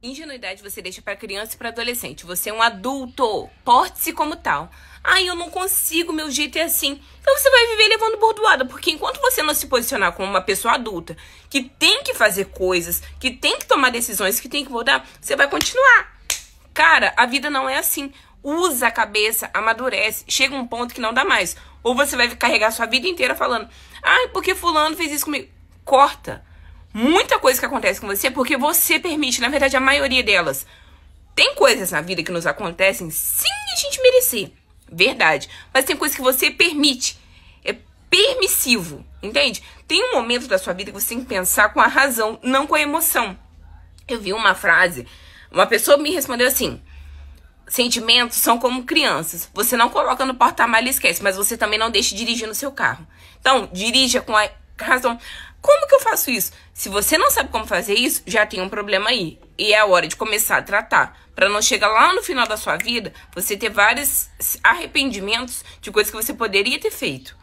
Ingenuidade você deixa para criança e para adolescente. Você é um adulto, porte-se como tal. Ai, eu não consigo, meu jeito é assim. Então você vai viver levando bordoada, porque enquanto você não se posicionar como uma pessoa adulta, que tem que fazer coisas, que tem que tomar decisões, que tem que mudar, você vai continuar. Cara, a vida não é assim. Usa a cabeça, amadurece, chega um ponto que não dá mais. Ou você vai carregar sua vida inteira falando: "Ai, porque fulano fez isso comigo". Corta muita coisa que acontece com você porque você permite, na verdade, a maioria delas. Tem coisas na vida que nos acontecem sem a gente merecer. Verdade. Mas tem coisas que você permite. É permissivo, entende? Tem um momento da sua vida que você tem que pensar com a razão, não com a emoção. Eu vi uma frase, uma pessoa me respondeu assim: sentimentos são como crianças. Você não coloca no porta-malas e esquece, mas você também não deixa dirigir no seu carro. Então, dirija com a razão? Então, como que eu faço isso? Se você não sabe como fazer isso, já tem um problema aí. E é a hora de começar a tratar. Para não chegar lá no final da sua vida, você ter vários arrependimentos de coisas que você poderia ter feito.